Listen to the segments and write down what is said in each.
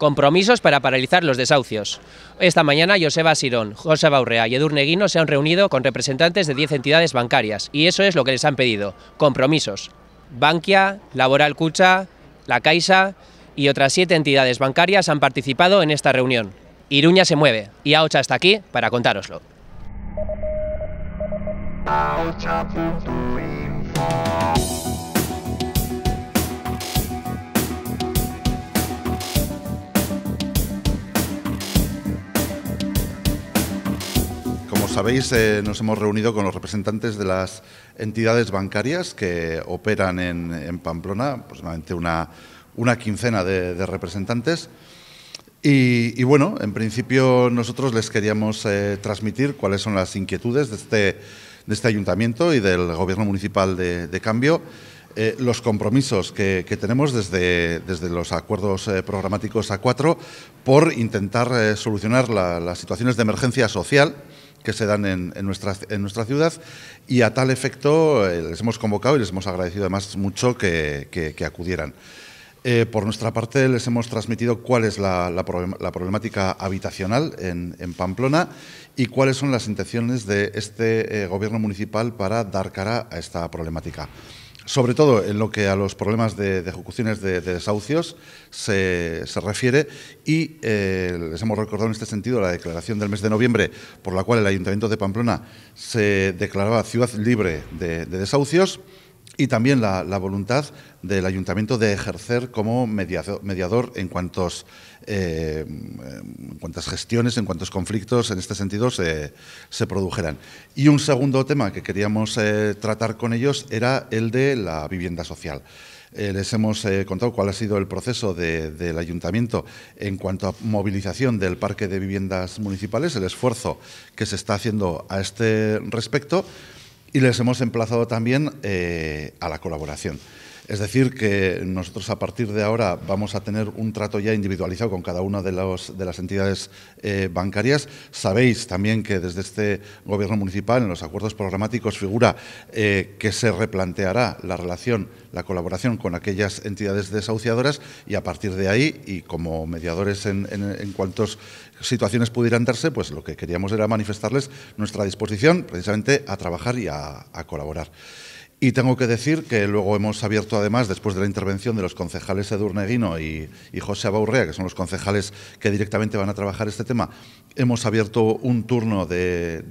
compromisos para paralizar los desahucios. Esta mañana Joseba Sirón, José Baurrea y Edurne Guino se han reunido con representantes de 10 entidades bancarias y eso es lo que les han pedido, compromisos. Bankia, Laboral Cucha, La Caixa y otras siete entidades bancarias han participado en esta reunión. Iruña se mueve y AOCHA está aquí para contároslo. sabéis, eh, nos hemos reunido con los representantes de las entidades bancarias que operan en, Pamplona, aproximadamente una, una quincena de, representantes. Y, bueno, en principio nosotros les queríamos eh, transmitir cuáles son las inquietudes este, de este, ayuntamiento y del gobierno municipal de, cambio, eh, los compromisos que, tenemos desde, los acuerdos programáticos A4 por intentar solucionar las situaciones de emergencia social que se dan en, nuestra, ciudad y a tal efecto eh, les hemos convocado y les hemos agradecido además mucho que, acudieran. Eh, por nuestra parte les hemos transmitido cuál es la, problemática habitacional en, Pamplona y cuáles son las intenciones de este eh, gobierno municipal para dar cara a esta problemática sobre todo en lo que a los problemas de, ejecuciones de, desahucios se, refiere y eh, les hemos recordado en este sentido la declaración del mes de noviembre por la cual el Ayuntamiento de Pamplona se declaraba ciudad libre de desahucios y también la, voluntad del ayuntamiento de ejercer como mediador, en, cuantos, eh, en cuantas gestiones, en cuantos conflictos en este sentido se, produjeran. Y un segundo tema que queríamos eh, tratar con ellos era el de la vivienda social. Eh, les hemos contado cuál ha sido el proceso del ayuntamiento en cuanto a movilización del parque de viviendas municipales, el esfuerzo que se está haciendo a este respecto y les hemos emplazado también eh, a la colaboración. Es decir, que nosotros a partir de ahora vamos a tener un trato ya individualizado con cada una de, las entidades eh, bancarias. Sabéis también que desde este Gobierno municipal en los acuerdos programáticos figura eh, que se replanteará la relación, la colaboración con aquellas entidades desahuciadoras y a partir de ahí, y como mediadores en, cuantas situaciones pudieran darse, pues lo que queríamos era manifestarles nuestra disposición precisamente a trabajar y a colaborar. Y tengo que decir que luego hemos abierto, además, después de la intervención de los concejales Edurneguino y, y José Abaurrea, que son los concejales que directamente van a trabajar este tema, hemos abierto un turno de,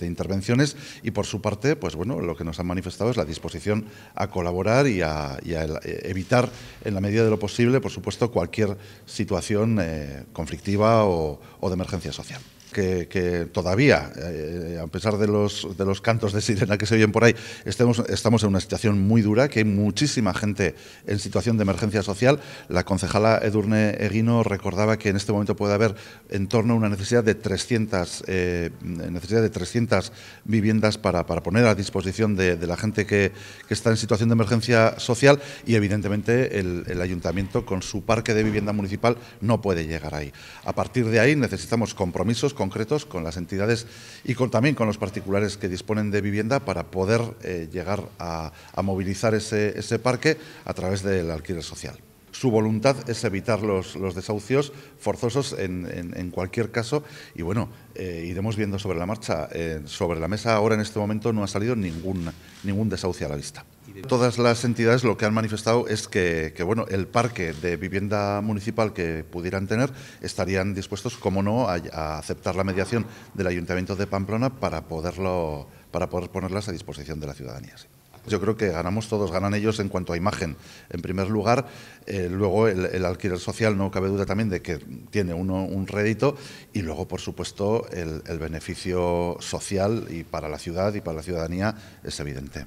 intervenciones y, por su parte, pues bueno, lo que nos han manifestado es la disposición a colaborar y a, eh, evitar, en la medida de lo posible, por supuesto, cualquier situación eh, conflictiva o de emergencia social que, todavía, eh, a pesar de los, de los cantos de sirena que se oyen por ahí, estemos, estamos en una situación muy dura, que hay muchísima gente en situación de emergencia social. La concejala Edurne Eguino recordaba que en este momento puede haber en torno a una necesidad de 300, eh, necesidad de 300 viviendas para, para poner a disposición de, la gente que, que, está en situación de emergencia social y evidentemente el, el ayuntamiento con su parque de vivienda municipal no puede llegar ahí. A partir de ahí necesitamos compromisos concretos, con las entidades y también con los particulares que disponen de vivienda para poder eh, llegar a, movilizar ese, ese parque a través del alquiler social su voluntad es evitar los, desahucios forzosos en, cualquier caso. Y bueno, eh, iremos viendo sobre la marcha. Eh, sobre la mesa ahora en este momento no ha salido ningún, ningún desahucio a la vista. Todas las entidades lo que han manifestado es que, bueno, el parque de vivienda municipal que pudieran tener estarían dispuestos, como no, a, aceptar la mediación del Ayuntamiento de Pamplona para, poderlo, para poder ponerlas a disposición de la ciudadanía. Pues yo creo que ganamos todos, ganan ellos en cuanto a imagen, en primer lugar. Eh, luego el, alquiler social, no cabe duda también de que tiene uno un rédito. Y luego, por supuesto, el, el beneficio social y para la ciudad y para la ciudadanía es evidente.